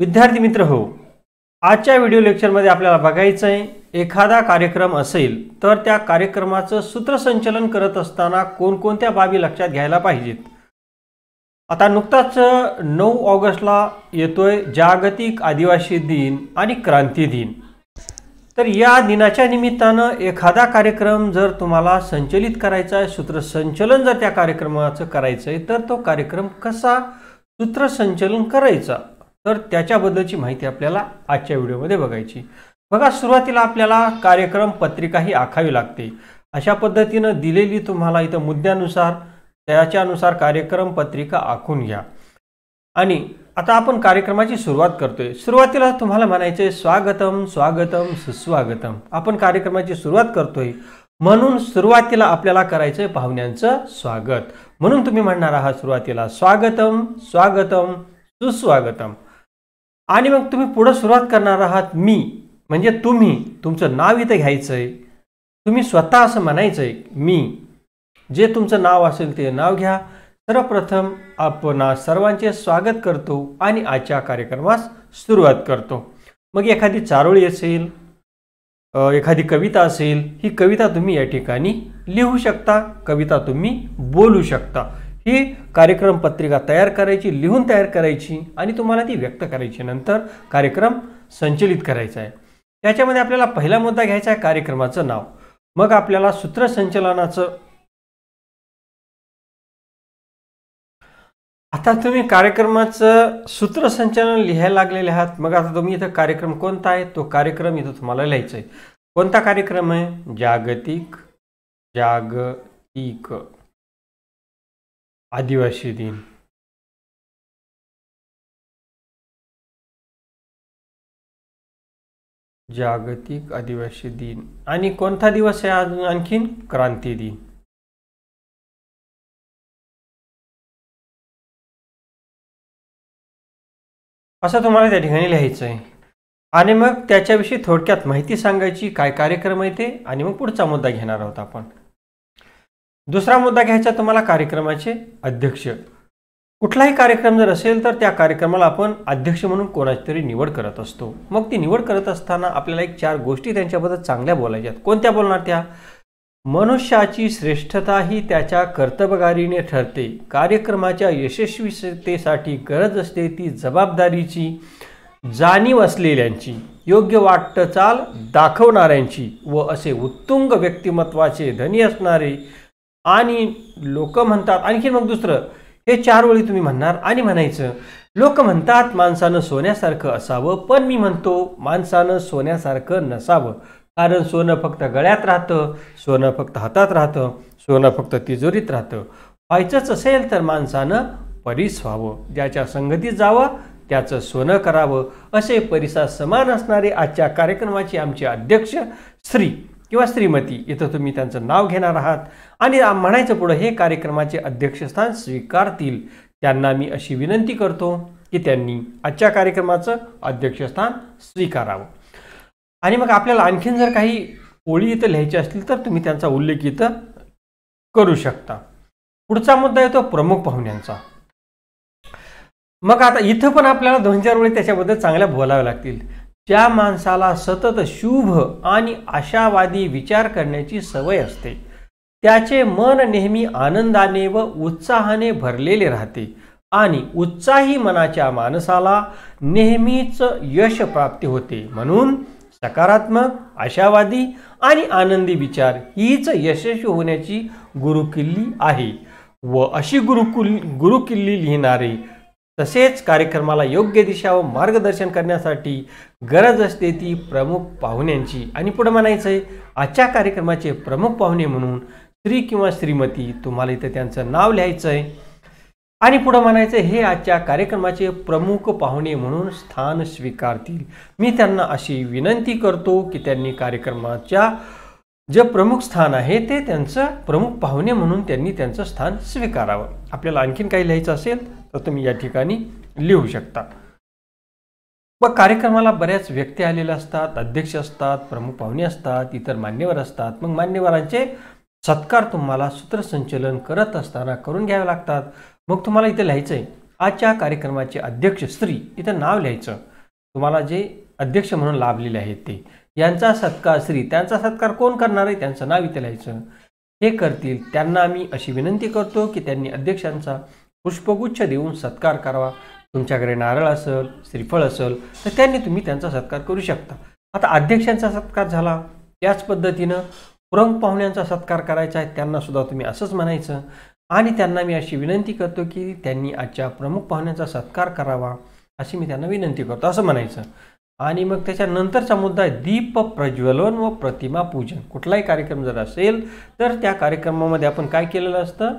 विद्यार्थी मित्र हो आजच्या व्हिडिओ लेक्चरमध्ये आपल्याला बघायचं आहे एखादा कार्यक्रम असेल तर त्या कार्यक्रमाचं सूत्रसंचलन करत असताना कोणकोणत्या बाबी लक्षात घ्यायला पाहिजेत आता नुकताच नऊ ऑगस्टला येतोय जागतिक आदिवासी दिन आणि क्रांती दिन तर या दिनाच्या निमित्तानं एखादा कार्यक्रम जर तुम्हाला संचलित करायचा आहे सूत्रसंचलन जर त्या कार्यक्रमाचं करायचं आहे तर तो कार्यक्रम कसा सूत्रसंचलन करायचा तर त्याच्याबद्दलची माहिती आपल्याला आजच्या व्हिडिओमध्ये बघायची बघा सुरुवातीला आपल्याला कार्यक्रम पत्रिका ही आखावी लागते अशा पद्धतीनं दिलेली तुम्हाला इथं मुद्द्यानुसार त्याच्यानुसार कार्यक्रम पत्रिका आखून घ्या आणि आता आपण कार्यक्रमाची सुरुवात करतोय सुरुवातीला तुम्हाला म्हणायचं आहे स्वागतम स्वागतम सुस्वागतम आपण कार्यक्रमाची सुरुवात करतोय म्हणून सुरुवातीला आपल्याला करायचं आहे पाहुण्यांचं स्वागत म्हणून तुम्ही म्हणणार आहात सुरुवातीला स्वागतम स्वागतम सुस्वागतम आणि मग तुम्ही पुढं सुरुवात करणार आहात मी म्हणजे तुम्ही तुमचं नाव इथं घ्यायचं आहे तुम्ही स्वतः असं म्हणायचं आहे मी जे तुमचं नाव असेल ते नाव घ्या सर्वप्रथम आपण सर्वांचे स्वागत करतो आणि आजच्या कार्यक्रमास सुरुवात करतो मग एखादी चारोळी असेल एखादी कविता असेल ही कविता तुम्ही या ठिकाणी लिहू शकता कविता तुम्ही बोलू शकता ही कार्यक्रम पत्रिका तयार करायची लिहून तयार करायची आणि तुम्हाला ती व्यक्त करायची नंतर कार्यक्रम संचलित करायचा आहे त्याच्यामध्ये आपल्याला पहिला मुद्दा घ्यायचा आहे कार्यक्रमाचं नाव मग आपल्याला सूत्रसंचलनाचं आता तुम्ही कार्यक्रमाचं सूत्रसंचलन लिहायला लागलेले आहात मग आता तुम्ही इथं कार्यक्रम कोणता आहे तो कार्यक्रम इथं तुम्हाला लिहायचा आहे कोणता कार्यक्रम आहे जागतिक जागतिक आदिवासी दिन जागतिक आदिवासी दिन आणि कोणता दिवस आहे अजून आणखीन क्रांती दिन असं तुम्हाला त्या ठिकाणी लिहायचं आहे आणि मग त्याच्याविषयी थोडक्यात माहिती सांगायची काय कार्यक्रम आहे ते आणि मग पुढचा मुद्दा घेणार आहोत आपण दुसरा मुद्दा घ्यायचा तुम्हाला कार्यक्रमाचे अध्यक्ष कुठलाही कार्यक्रम जर असेल तर त्या कार्यक्रमाला आपण अध्यक्ष म्हणून कोणाची तरी निवड करत असतो मग ती निवड करत असताना आपल्याला एक चार गोष्टी त्यांच्याबद्दल चांगल्या बोलायच्या कोणत्या बोलणार त्या मनुष्याची श्रेष्ठता ही त्याच्या कर्तबगारीने ठरते कार्यक्रमाच्या यशस्वीतेसाठी गरज असते ती जबाबदारीची जाणीव असलेल्यांची योग्य वाटचाल दाखवणाऱ्यांची व असे उत्तुंग व्यक्तिमत्वाचे धनी असणारे आणि लोक म्हणतात आणखी मग दुसरं हे चार वेळी तुम्ही म्हणणार आणि म्हणायचं लोक म्हणतात माणसानं सोन्यासारखं असावं पण मी म्हणतो माणसानं सोन्यासारखं नसावं कारण सोनं फक्त गळ्यात राहतं सोनं फक्त हातात राहतं सोनं फक्त तिजोरीत राहतं व्हायचंच असेल तर माणसानं परीस व्हावं ज्याच्या संगतीत जावं त्याचं सोनं करावं असे परिसा समान असणारे आजच्या कार्यक्रमाचे आमचे अध्यक्ष श्री किंवा श्रीमती इथं तुम्ही त्यांचं नाव घेणार आहात आणि म्हणायचं पुढं हे कार्यक्रमाचे अध्यक्षस्थान स्वीकारतील त्यांना मी अशी विनंती करतो की त्यांनी आजच्या कार्यक्रमाचं अध्यक्षस्थान स्वीकारावं आणि मग आपल्याला आणखीन जर काही ओळी इथं लिहायची असतील तर तुम्ही त्यांचा उल्लेख इथं करू शकता पुढचा मुद्दा येतो प्रमुख पाहुण्यांचा मग आता इथं पण आपल्याला दोन चार वेळी त्याच्याबद्दल चांगल्या बोलाव्या लागतील ज्या माणसाला सतत शुभ आणि आशावादी विचार करण्याची सवय असते त्याचे मन नेहमी आनंदाने व उत्साहाने भरलेले राहते आणि उत्साही मनाच्या माणसाला नेहमीच यश प्राप्ती होते म्हणून सकारात्मक आशावादी आणि आनंदी विचार हीच यशस्वी होण्याची गुरुकिल्ली आहे व अशी गुरुकुल गुरुकिल्ली लिहिणारे तसेच कार्यक्रमाला योग्य दिशा व मार्गदर्शन करण्यासाठी गरज असते ती प्रमुख पाहुण्यांची आणि पुढे म्हणायचं आहे आजच्या कार्यक्रमाचे प्रमुख पाहुणे म्हणून स्त्री किंवा श्रीमती तुम्हाला इथं त्यांचं नाव लिहायचं आहे आणि पुढं म्हणायचं हे आजच्या कार्यक्रमाचे प्रमुख पाहुणे म्हणून स्थान स्वीकारतील मी त्यांना अशी विनंती करतो की त्यांनी कार्यक्रमाच्या जे प्रमुख स्थान आहे ते त्यांचं प्रमुख पाहुणे म्हणून त्यांनी त्यांचं स्थान स्वीकारावं आपल्याला आणखीन काही लिहायचं असेल तर तुम्ही या ठिकाणी लिहू शकता व कार्यक्रमाला बऱ्याच व्यक्ती आलेल्या असतात अध्यक्ष असतात प्रमुख पाहुणे असतात इतर मान्यवर असतात मग मान्यवरांचे सत्कार तुम्हाला सूत्रसंचलन करत असताना करून घ्यावे लागतात मग तुम्हाला इथे लिहायचं आहे आजच्या कार्यक्रमाचे अध्यक्ष स्त्री इथं नाव लिहायचं तुम्हाला जे अध्यक्ष म्हणून लाभलेले आहेत ते यांचा सत्कार श्री त्यांचा सत्कार कोण करणार आहे त्यांचं नाव इथे लिहायचं हे करतील त्यांना आम्ही अशी विनंती करतो की त्यांनी अध्यक्षांचा पुष्पगुच्छ देऊन सत्कार करावा तुमच्याकडे नारळ असेल श्रीफळ असेल तर त्यांनी तुम्ही त्यांचा सत्कार करू शकता आता अध्यक्षांचा सत्कार झाला त्याच पद्धतीनं पुरंग पाहुण्यांचा सत्कार करायचा आहे त्यांना सुद्धा तुम्ही असंच म्हणायचं आणि त्यांना मी अशी विनंती करतो की त्यांनी आजच्या प्रमुख पाहुण्यांचा सत्कार करावा अशी मी त्यांना विनंती करतो असं म्हणायचं आणि मग त्याच्यानंतरचा मुद्दा आहे दीप प्रज्वलन व प्रतिमा पूजन कुठलाही कार्यक्रम जर असेल तर त्या कार्यक्रमामध्ये आपण काय केलेलं असतं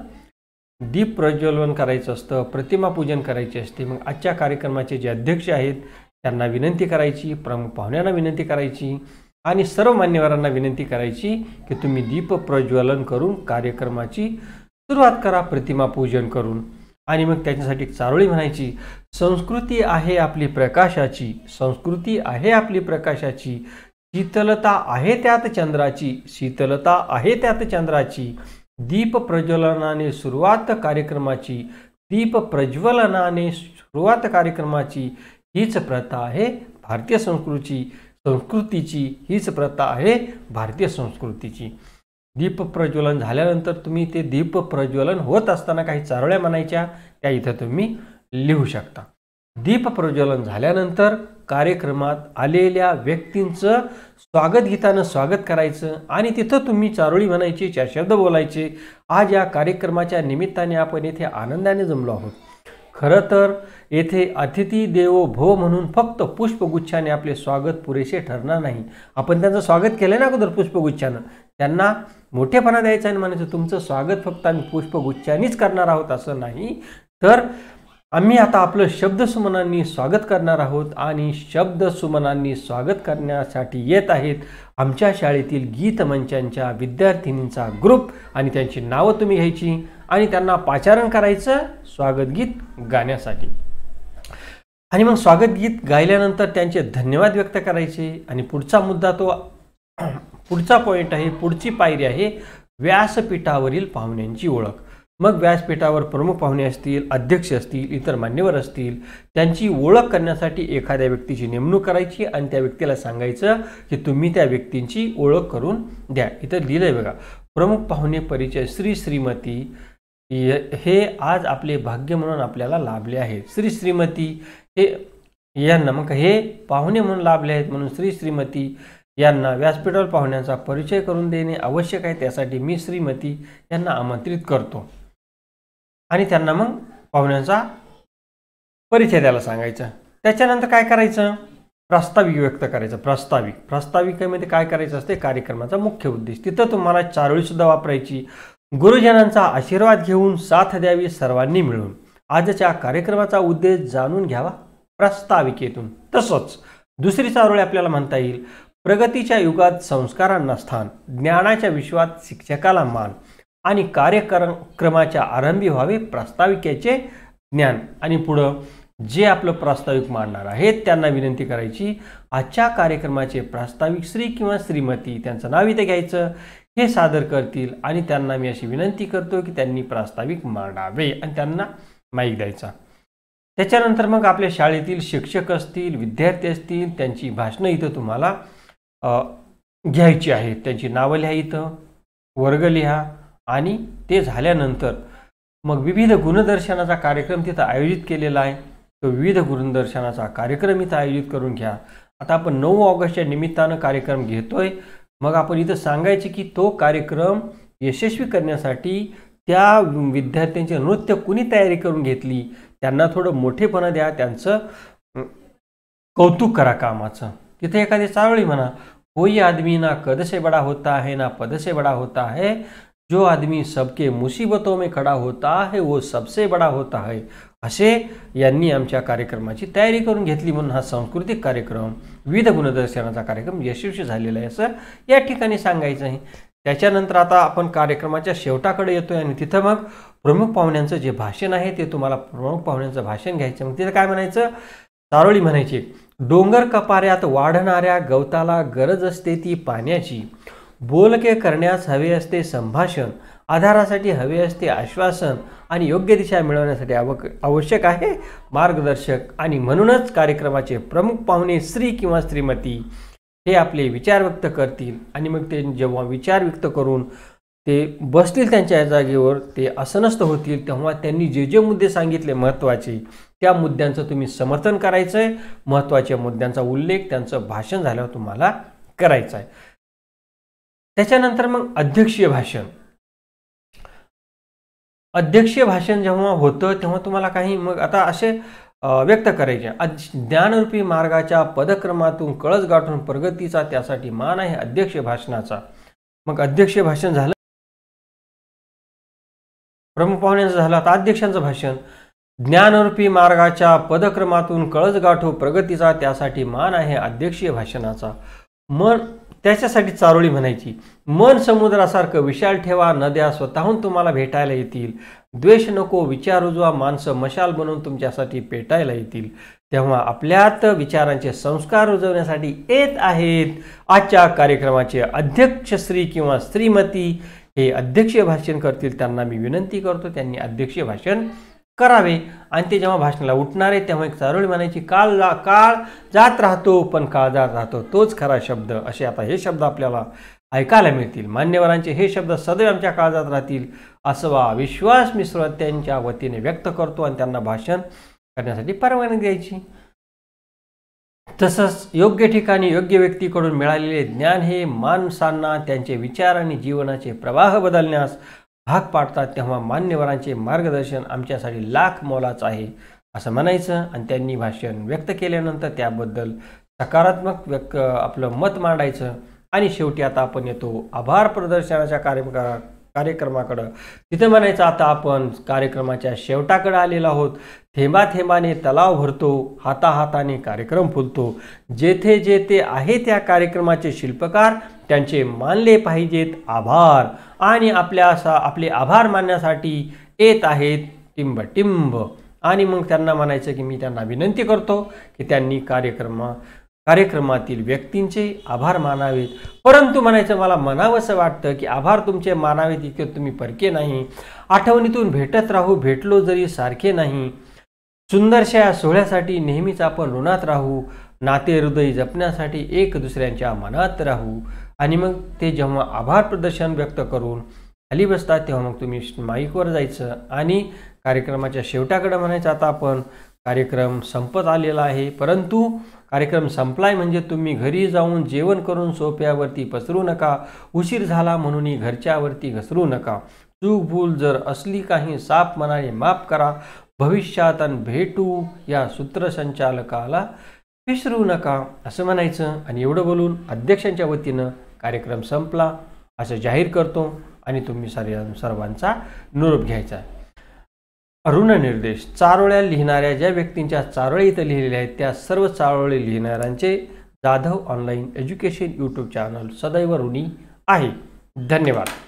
दीप प्रज्वलन करायचं असतं प्रतिमा पूजन करायची असते मग आजच्या कार्यक्रमाचे जे अध्यक्ष आहेत त्यांना विनंती करायची प्रमुख पाहुण्यांना विनंती करायची आणि सर्व मान्यवरांना विनंती करायची की तुम्ही दीप प्रज्वलन करून कार्यक्रमाची सुरुवात करा प्रतिमा पूजन करून आणि मग त्याच्यासाठी चारोळी म्हणायची संस्कृती आहे आपली प्रकाशाची संस्कृती आहे आपली प्रकाशाची शीतलता आहे त्यात चंद्राची शीतलता आहे त्यात चंद्राची दीप प्रज्वलनाने सुरुवात कार्यक्रमाची दीप प्रज्वलनाने सुरुवात कार्यक्रमाची हीच प्रथा आहे भारतीय संस्कृतीची संस्कृतीची हीच प्रथा आहे भारतीय संस्कृतीची दीप प्रज्वलन झाल्यानंतर तुम्ही ते दीप प्रज्वलन होत असताना काही चारोळ्या म्हणायच्या त्या इथं तुम्ही लिहू शकता दीप प्रज्वलन झाल्यानंतर कार्यक्रमात आलेल्या व्यक्तींचं स्वागत गीतानं स्वागत करायचं आणि तिथं तुम्ही चारोळी म्हणायची चार शब्द बोलायचे आज या कार्यक्रमाच्या निमित्ताने आपण येथे आनंदाने जमलो आहोत खरं तर येथे अतिथी देवो भव म्हणून फक्त पुष्पगुच्छाने आपले स्वागत पुरेसे ठरणार नाही आपण त्यांचं स्वागत केलं ना अगोदर पुष्पगुच्छानं त्यांना मोठेपणा द्यायचा आणि म्हणायचं तुमचं स्वागत फक्त आम्ही पुष्पगुच्छानीच करणार आहोत असं नाही तर आम्ही आता आपलं शब्दसुमनांनी स्वागत करणार आहोत आणि शब्दसुमनांनी स्वागत करण्यासाठी येत आहेत आमच्या शाळेतील गीतमंचांच्या विद्यार्थिनींचा ग्रुप आणि त्यांची नावं तुम्ही घ्यायची आणि त्यांना पाचारण करायचं स्वागत गीत गाण्यासाठी आणि मग स्वागत गीत गायल्यानंतर त्यांचे धन्यवाद व्यक्त करायचे आणि पुढचा मुद्दा तो पुढचा पॉईंट आहे पुढची पायरी आहे व्यासपीठावरील पाहुण्यांची ओळख मग व्यासपीठावर प्रमुख पाहुणे असतील अध्यक्ष असतील इतर मान्यवर असतील त्यांची ओळख करण्यासाठी एखाद्या व्यक्तीची नेमणूक करायची आणि त्या व्यक्तीला सांगायचं की तुम्ही त्या व्यक्तींची ओळख करून द्या इथं लिहिलंय बघा प्रमुख पाहुणे परिचय श्री श्रीमती हे आज आपले भाग्य म्हणून आपल्याला लाभले आहेत श्री श्रीमती हे यांना मग हे पाहुणे म्हणून लाभले आहेत म्हणून श्री श्रीमती यांना व्यासपीठावर पाहुण्यांचा परिचय करून देणे आवश्यक आहे त्यासाठी मी श्रीमती यांना आमंत्रित करतो आणि त्यांना मग पाहुण्यांचा परिचय द्यायला सांगायचा त्याच्यानंतर काय करायचं प्रास्ताविक व्यक्त करायचं प्रास्ताविक प्रास्ताविकेमध्ये काय करायचं असते कार्यक्रमाचा मुख्य उद्देश तिथं तुम्हाला चारोळीसुद्धा वापरायची गुरुजनांचा आशीर्वाद घेऊन साथ द्यावी सर्वांनी मिळून आजच्या कार्यक्रमाचा उद्देश जाणून घ्यावा प्रास्ताविकेतून तसंच दुसरी चारोळी आपल्याला म्हणता येईल प्रगतीच्या युगात संस्कारांना स्थान ज्ञानाच्या विश्वात शिक्षकाला मान आणि क्रमाच्या आरंभी व्हावे प्रास्ताविकेचे ज्ञान आणि पुढं जे आपलं प्रास्ताविक मांडणार आहेत त्यांना विनंती करायची आजच्या कार्यक्रमाचे प्रास्ताविक श्री किंवा श्रीमती त्यांचं नाव इथे घ्यायचं हे सादर करतील आणि त्यांना मी अशी विनंती करतो की त्यांनी प्रास्ताविक मांडावे आणि त्यांना माईक द्यायचा त्याच्यानंतर मग आपल्या शाळेतील शिक्षक असतील विद्यार्थी असतील त्यांची भाषणं इथं तुम्हाला घ्यायची आहे त्यांची नावं लिहा इथं वर्ग लिहा आणि ते झाल्यानंतर मग विविध गुणदर्शनाचा कार्यक्रम तिथं आयोजित केलेला आहे तो विविध गुणदर्शनाचा कार्यक्रम इथं आयोजित करून घ्या आता आपण नऊ ऑगस्टच्या निमित्तानं कार्यक्रम घेतोय मग आपण इथं सांगायचे की तो कार्यक्रम यशस्वी करण्यासाठी त्या विद्यार्थ्यांचे नृत्य कुणी तयारी करून घेतली त्यांना थोडं मोठेपणा द्या त्यांचं कौतुक करा कामाचं तिथे एखादी चावळी म्हणा कोई आदमी ना कदसे बड़ा होता है ना पद बड़ा होता है जो आदमी सबके मुसीबतों में खडा होता है वो सबसे बडा होता है असे यांनी आमच्या कार्यक्रमाची तयारी करून घेतली म्हणून हा सांस्कृतिक कार्यक्रम विविध गुणदर्शनाचा कार्यक्रम यशस्वी झालेला आहे असं या ठिकाणी सांगायचं आहे त्याच्यानंतर आता आपण कार्यक्रमाच्या शेवटाकडे येतोय आणि तिथं मग प्रमुख पाहुण्यांचं जे भाषण आहे ते तुम्हाला प्रमुख पाहुण्यांचं भाषण घ्यायचं मग तिथं काय म्हणायचं चारोळी म्हणायची डोंगर कपाऱ्यात वाढणाऱ्या गवताला गरज असते ती पाण्याची बोलके करण्यास हवे असते संभाषण आधारासाठी हवे असते आश्वासन आणि योग्य दिशा मिळवण्यासाठी आव आवश्यक आहे मार्गदर्शक आणि म्हणूनच कार्यक्रमाचे प्रमुख पाहुणे स्त्री किंवा श्रीमती हे आपले विचार व्यक्त करतील आणि मग ते जेव्हा विचार व्यक्त करून ते बसतील त्यांच्या जागेवर ते असनस्थ होतील तेव्हा त्यांनी जे जे मुद्दे सांगितले महत्त्वाचे त्या मुद्द्यांचं तुम्ही समर्थन करायचं आहे महत्त्वाच्या मुद्द्यांचा उल्लेख त्यांचं भाषण झाल्यावर तुम्हाला करायचं आहे त्याच्यानंतर मग अध्यक्षीय भाषण अध्यक्षीय भाषण जेव्हा होतं तेव्हा तुम्हाला काही मग आता असे व्यक्त करायचे ज्ञानरूपी मार्गाच्या पदक्रमातून कळस गाठून प्रगतीचा त्यासाठी मान आहे अध्यक्षीय भाषणाचा मग अध्यक्षीय भाषण झालं प्रमुख पाहुण्यांचं झालं तर अध्यक्षांचं भाषण ज्ञानरूपी मार्गाच्या पदक्रमातून कळस गाठो प्रगतीचा त्यासाठी मान आहे अध्यक्षीय भाषणाचा मन त्याच्यासाठी चारोळी म्हणायची मन समुद्रासारखं विशाल ठेवा नद्या स्वतःहून तुम्हाला भेटायला येतील द्वेष नको विचार उजवा माणसं मशाल बनवून तुमच्यासाठी पेटायला येतील तेव्हा आपल्यात विचारांचे संस्कार रुजवण्यासाठी येत आहेत आजच्या कार्यक्रमाचे अध्यक्ष श्री किंवा श्रीमती हे अध्यक्षीय भाषण करतील त्यांना मी विनंती करतो त्यांनी अध्यक्षीय भाषण करावे आणि ते जेव्हा भाषणाला उठणार आहे तेव्हा एक चारोळी म्हणायची काळ काळ जात राहतो पण काळ जात राहतो तोच खरा शब्द असे आता हे शब्द आपल्याला ऐकायला मिळतील मान्यवरांचे हे शब्द सदैव आमच्या काळजात राहतील असा विश्वास मी त्यांच्या वतीने व्यक्त करतो आणि त्यांना भाषण करण्यासाठी परवानगी द्यायची तसंच योग्य ठिकाणी योग्य व्यक्तीकडून मिळालेले ज्ञान हे माणसांना त्यांचे विचार आणि जीवनाचे प्रवाह बदलण्यास भाग पाडतात तेव्हा मान्यवरांचे मार्गदर्शन आमच्यासाठी लाख मोलाच आहे असं म्हणायचं आणि त्यांनी भाषण व्यक्त केल्यानंतर त्याबद्दल सकारात्मक व्यक्त आपलं मत मांडायचं आणि शेवटी आता आपण येतो आभार प्रदर्शनाच्या कार्यक्रमात कार्यक्रमाकडं तिथे म्हणायचं आता आपण कार्यक्रमाच्या शेवटाकडे आलेलो आहोत थेंबा थेंबाने तलाव भरतो हाता हाताने कार्यक्रम फुलतो जेथे जेथे आहे त्या कार्यक्रमाचे शिल्पकार त्यांचे मानले पाहिजेत आभार आणि आपल्या असा आपले आभार मानण्यासाठी येत आहेत टिंब टिंब आणि मग त्यांना म्हणायचं की मी त्यांना विनंती करतो की त्यांनी कार्यक्रम कार्यक्रमातील व्यक्तींचे आभार मानावेत परंतु म्हणायचं मला म्हणावंसं वाटतं की आभार तुमचे मानावेत इतके तुम्ही परके नाही आठवणीतून भेटत राहू भेटलो जरी सारखे नाही सुंदरशा या सोहळ्यासाठी नेहमीच आपण ऋणात राहू नाते हृदय जपण्यासाठी एक दुसऱ्यांच्या मनात राहू आणि मग ते जेव्हा आभार प्रदर्शन व्यक्त करून खाली बसतात तेव्हा मग तुम्ही माईकवर जायचं आणि कार्यक्रमाच्या शेवटाकडे म्हणायचं आता आपण कार्यक्रम संपत आलेला आहे परंतु कार्यक्रम संपलाय म्हणजे तुम्ही घरी जाऊन जेवण करून सोप्यावरती पसरू नका उशीर झाला म्हणूनही घरच्यावरती घसरू नका चूक भूल जर असली काही साप मनाने माफ करा भविष्यात आणि भेटू या सूत्रसंचालकाला विसरू नका असं म्हणायचं आणि एवढं बोलून अध्यक्षांच्या वतीनं कार्यक्रम संपला असं जाहीर करतो आणि तुम्ही सर्व सर्वांचा निरोप घ्यायचा अरुण निर्देश चारोळ्या लिहिणाऱ्या ज्या व्यक्तींच्या चारोळ्या इथं लिहिलेल्या आहेत त्या सर्व चारोळे लिहिणाऱ्यांचे Jadhav online education YouTube channel सदैव ऋणी आहे धन्यवाद